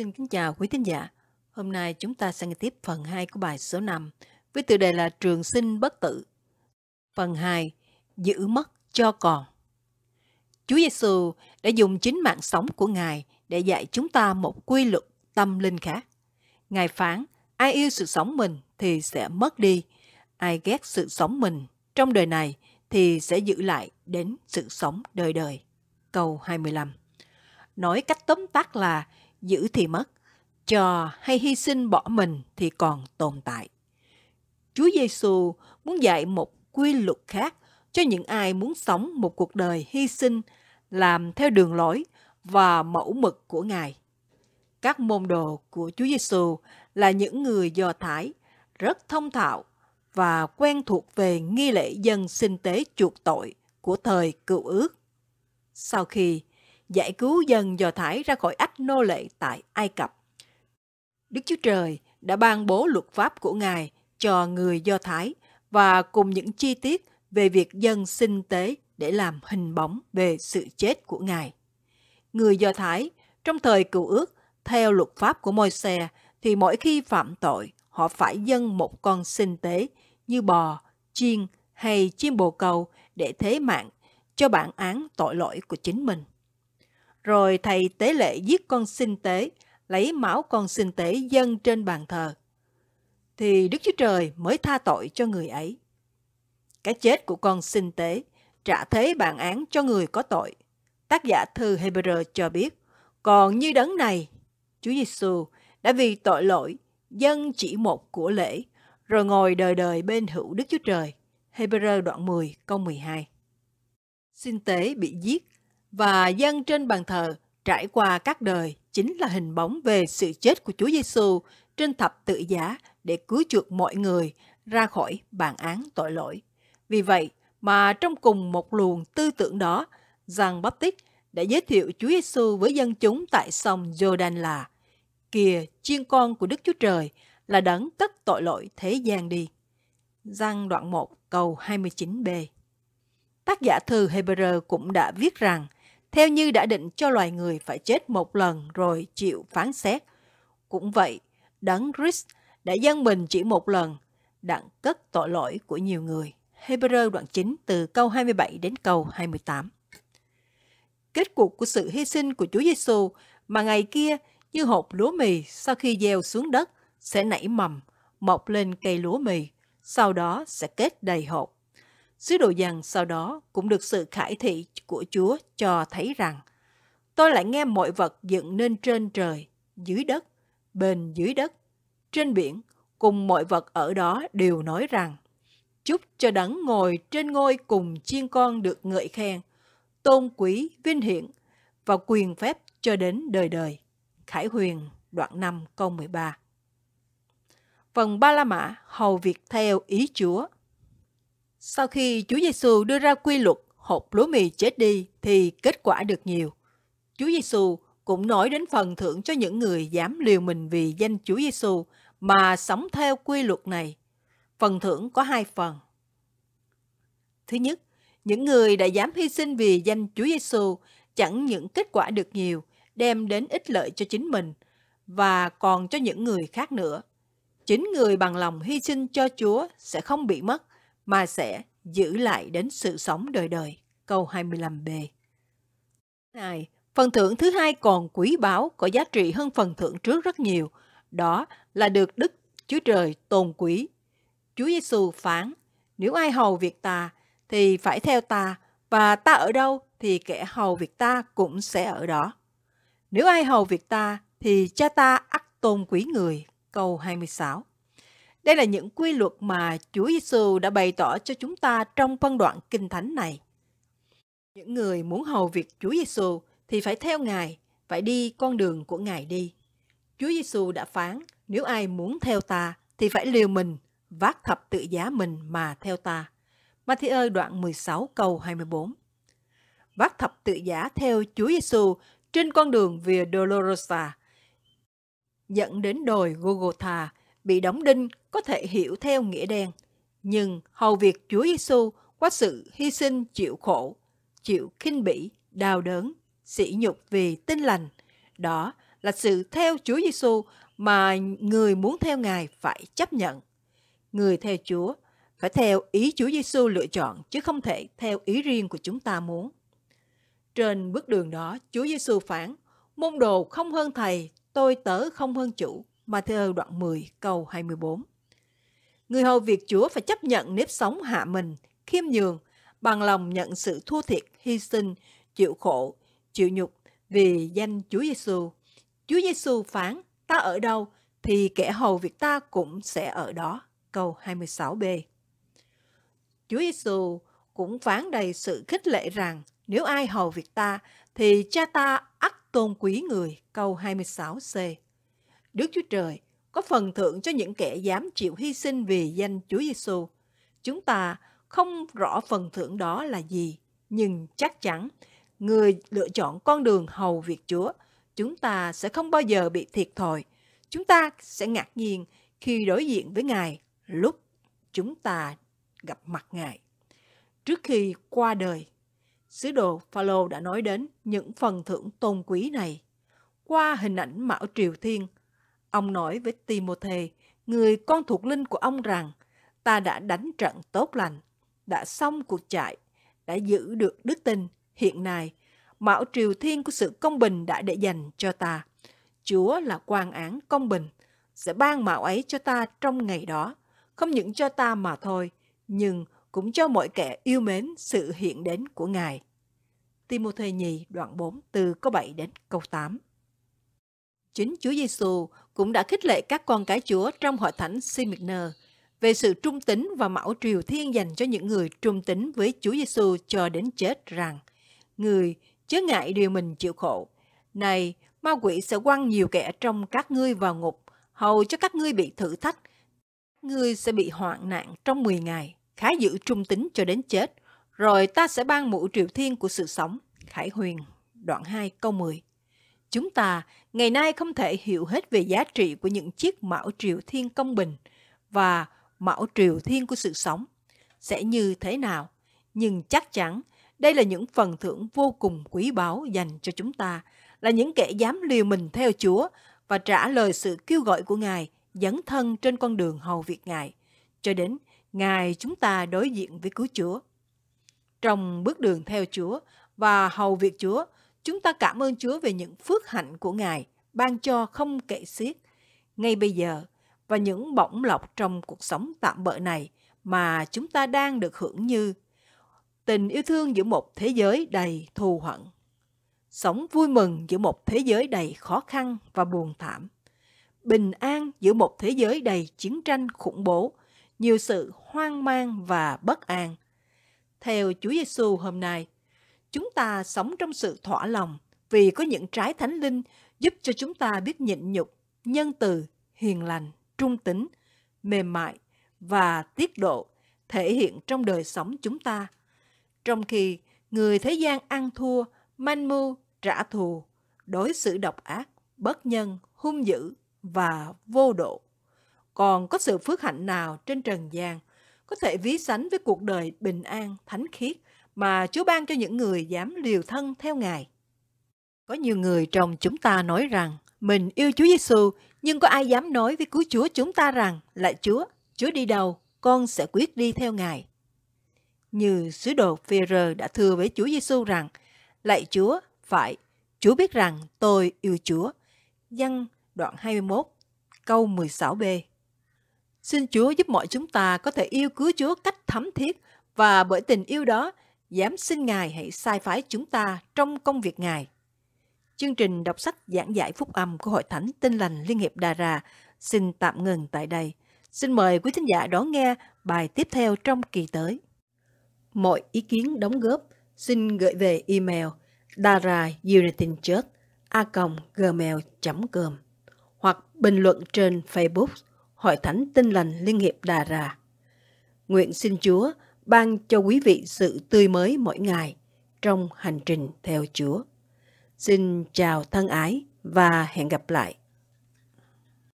Xin kính chào quý thính giả. Hôm nay chúng ta sẽ nghe tiếp phần 2 của bài số 5 với tựa đề là Trường sinh bất tử. Phần 2: Giữ mất cho còn. Chúa Giêsu đã dùng chính mạng sống của Ngài để dạy chúng ta một quy luật tâm linh khác. Ngài phán, ai yêu sự sống mình thì sẽ mất đi, ai ghét sự sống mình trong đời này thì sẽ giữ lại đến sự sống đời đời. Câu 25 Nói cách tóm tắt là giữ thì mất, cho hay hy sinh bỏ mình thì còn tồn tại. Chúa Giêsu muốn dạy một quy luật khác cho những ai muốn sống một cuộc đời hy sinh, làm theo đường lối và mẫu mực của Ngài. Các môn đồ của Chúa Giêsu là những người Do Thái rất thông thạo và quen thuộc về nghi lễ dân sinh tế chuộc tội của thời cựu ước. Sau khi giải cứu dân Do Thái ra khỏi ách nô lệ tại Ai Cập. Đức Chúa Trời đã ban bố luật pháp của Ngài cho người Do Thái và cùng những chi tiết về việc dân sinh tế để làm hình bóng về sự chết của Ngài. Người Do Thái, trong thời cựu ước, theo luật pháp của môi xe thì mỗi khi phạm tội, họ phải dâng một con sinh tế như bò, chiên hay chim bồ câu để thế mạng cho bản án tội lỗi của chính mình rồi thầy tế lệ giết con sinh tế, lấy máu con sinh tế dâng trên bàn thờ. Thì Đức Chúa Trời mới tha tội cho người ấy. Cái chết của con sinh tế trả thế bản án cho người có tội. Tác giả thư Hebrew cho biết, còn như đấng này, Chúa Giêsu đã vì tội lỗi dâng chỉ một của lễ, rồi ngồi đời đời bên hữu Đức Chúa Trời. Hebrew đoạn 10 câu 12 Sinh tế bị giết và dân trên bàn thờ trải qua các đời chính là hình bóng về sự chết của Chúa Giêsu trên thập tự giá để cứu chuộc mọi người ra khỏi bản án tội lỗi. Vì vậy mà trong cùng một luồng tư tưởng đó, rằng Baptist đã giới thiệu Chúa Giêsu với dân chúng tại sông Jordan là Kìa, chiên con của Đức Chúa Trời là đấng cất tội lỗi thế gian đi. Giăng đoạn 1 câu 29b Tác giả thư Hebrew cũng đã viết rằng – theo như đã định cho loài người phải chết một lần rồi chịu phán xét. Cũng vậy, đấng Christ đã dân mình chỉ một lần, đặng cất tội lỗi của nhiều người. Hebrew đoạn 9 từ câu 27 đến câu 28. Kết cục của sự hy sinh của Chúa Giêsu mà ngày kia như hộp lúa mì sau khi gieo xuống đất sẽ nảy mầm, mọc lên cây lúa mì, sau đó sẽ kết đầy hộp. Sứ đồ dân sau đó cũng được sự khải thị của Chúa cho thấy rằng Tôi lại nghe mọi vật dựng nên trên trời, dưới đất, bên dưới đất, trên biển cùng mọi vật ở đó đều nói rằng Chúc cho đấng ngồi trên ngôi cùng chiên con được ngợi khen, tôn quý, vinh hiển và quyền phép cho đến đời đời. Khải Huyền, đoạn 5, câu 13 Phần Ba La Mã hầu việc theo ý Chúa – sau khi Chúa Giêsu đưa ra quy luật hộp lúa mì chết đi thì kết quả được nhiều. Chúa Giêsu cũng nói đến phần thưởng cho những người dám liều mình vì danh Chúa Giêsu mà sống theo quy luật này. Phần thưởng có hai phần. Thứ nhất, những người đã dám hy sinh vì danh Chúa Giêsu chẳng những kết quả được nhiều, đem đến ích lợi cho chính mình và còn cho những người khác nữa. Chính người bằng lòng hy sinh cho Chúa sẽ không bị mất mà sẽ giữ lại đến sự sống đời đời. Câu 25b Này, phần thưởng thứ hai còn quý báu, có giá trị hơn phần thưởng trước rất nhiều. Đó là được Đức Chúa Trời tôn quý. Chúa Giêsu phán, nếu ai hầu việc ta thì phải theo ta, và ta ở đâu thì kẻ hầu việc ta cũng sẽ ở đó. Nếu ai hầu việc ta thì cha ta ắt tôn quý người. Câu 26 đây là những quy luật mà Chúa Giêsu đã bày tỏ cho chúng ta trong phân đoạn kinh thánh này. Những người muốn hầu việc Chúa Giêsu thì phải theo Ngài, phải đi con đường của Ngài đi. Chúa Giêsu đã phán, nếu ai muốn theo ta thì phải liều mình, vác thập tự giá mình mà theo ta. Matthew đoạn 16 câu 24 Vác thập tự giá theo Chúa Giêsu trên con đường Via Dolorosa dẫn đến đồi Golgotha bị đóng đinh có thể hiểu theo nghĩa đen, nhưng hầu việc Chúa Giêsu qua sự hy sinh chịu khổ, chịu khinh bỉ, đau đớn, sỉ nhục vì tin lành, đó là sự theo Chúa Giêsu mà người muốn theo Ngài phải chấp nhận. Người theo Chúa phải theo ý Chúa Giêsu lựa chọn chứ không thể theo ý riêng của chúng ta muốn. Trên bước đường đó, Chúa Giêsu phán: "Môn đồ không hơn thầy, tôi tớ không hơn chủ. Matthew đoạn 10 câu 24. Người hầu việc Chúa phải chấp nhận nếp sống hạ mình, khiêm nhường, bằng lòng nhận sự thua thiệt, hy sinh, chịu khổ, chịu nhục vì danh Chúa Giêsu. Chúa Giêsu phán, ta ở đâu thì kẻ hầu việc ta cũng sẽ ở đó. Câu 26b. Chúa Giêsu cũng phán đầy sự khích lệ rằng nếu ai hầu việc ta thì cha ta ắt tôn quý người. Câu 26c. Đức Chúa Trời có phần thưởng cho những kẻ dám chịu hy sinh vì danh Chúa Giêsu. Chúng ta không rõ phần thưởng đó là gì, nhưng chắc chắn người lựa chọn con đường hầu việc Chúa, chúng ta sẽ không bao giờ bị thiệt thòi. Chúng ta sẽ ngạc nhiên khi đối diện với Ngài lúc chúng ta gặp mặt Ngài. Trước khi qua đời, sứ đồ Phaolô đã nói đến những phần thưởng tôn quý này qua hình ảnh Mão Triều Thiên – Ông nói với Timothy, người con thuộc linh của ông rằng, ta đã đánh trận tốt lành, đã xong cuộc chạy, đã giữ được đức tin. Hiện nay, mão triều thiên của sự công bình đã để dành cho ta. Chúa là quan án công bình, sẽ ban mạo ấy cho ta trong ngày đó, không những cho ta mà thôi, nhưng cũng cho mọi kẻ yêu mến sự hiện đến của Ngài. Timothy nhì đoạn 4 từ câu 7 đến câu 8 Chính Chúa Giêsu cũng đã khích lệ các con cái Chúa trong hội thánh Simicner về sự trung tín và mão triều thiên dành cho những người trung tín với Chúa Giêsu cho đến chết rằng người chớ ngại điều mình chịu khổ. Này, ma quỷ sẽ quăng nhiều kẻ trong các ngươi vào ngục, hầu cho các ngươi bị thử thách. Ngươi sẽ bị hoạn nạn trong 10 ngày, khá giữ trung tín cho đến chết, rồi ta sẽ ban mũ triều thiên của sự sống. Khải Huyền, đoạn 2 câu 10 Chúng ta ngày nay không thể hiểu hết về giá trị của những chiếc mão triều thiên công bình và mão triều thiên của sự sống sẽ như thế nào, nhưng chắc chắn đây là những phần thưởng vô cùng quý báu dành cho chúng ta, là những kẻ dám liều mình theo Chúa và trả lời sự kêu gọi của Ngài, dấn thân trên con đường hầu việc Ngài, cho đến Ngài chúng ta đối diện với cứu Chúa. Trong bước đường theo Chúa và hầu việc Chúa, Chúng ta cảm ơn Chúa về những phước hạnh của Ngài, ban cho không kể xiết. Ngay bây giờ, và những bổng lọc trong cuộc sống tạm bợ này mà chúng ta đang được hưởng như tình yêu thương giữa một thế giới đầy thù hận, sống vui mừng giữa một thế giới đầy khó khăn và buồn thảm, bình an giữa một thế giới đầy chiến tranh khủng bố, nhiều sự hoang mang và bất an. Theo Chúa Giêsu hôm nay, Chúng ta sống trong sự thỏa lòng vì có những trái thánh linh giúp cho chúng ta biết nhịn nhục, nhân từ, hiền lành, trung tính, mềm mại và tiết độ thể hiện trong đời sống chúng ta. Trong khi người thế gian ăn thua, manh mưu, trả thù, đối xử độc ác, bất nhân, hung dữ và vô độ. Còn có sự phước hạnh nào trên trần gian có thể ví sánh với cuộc đời bình an, thánh khiết mà Chúa ban cho những người dám liều thân theo Ngài. Có nhiều người trong chúng ta nói rằng mình yêu Chúa Giêsu, nhưng có ai dám nói với cứu Chúa chúng ta rằng là Chúa, Chúa đi đâu, con sẽ quyết đi theo Ngài. Như sứ đồ Phêrô đã thưa với Chúa Giêsu rằng, lạy Chúa, phải, Chúa biết rằng tôi yêu Chúa. Văn đoạn 21, câu 16b. Xin Chúa giúp mọi chúng ta có thể yêu cứu Chúa cách thấm thiết và bởi tình yêu đó dám xin Ngài hãy sai phái chúng ta trong công việc Ngài. Chương trình đọc sách giảng giải phúc âm của Hội Thánh tinh Lành Liên Hiệp Đà Rà xin tạm ngừng tại đây. Xin mời quý thính giả đón nghe bài tiếp theo trong kỳ tới. Mọi ý kiến đóng góp xin gửi về email daraunitinchurch gmail.com hoặc bình luận trên Facebook Hội Thánh tinh Lành Liên Hiệp Đà Rà. Nguyện xin Chúa ban cho quý vị sự tươi mới mỗi ngày trong hành trình theo Chúa. Xin chào thân ái và hẹn gặp lại.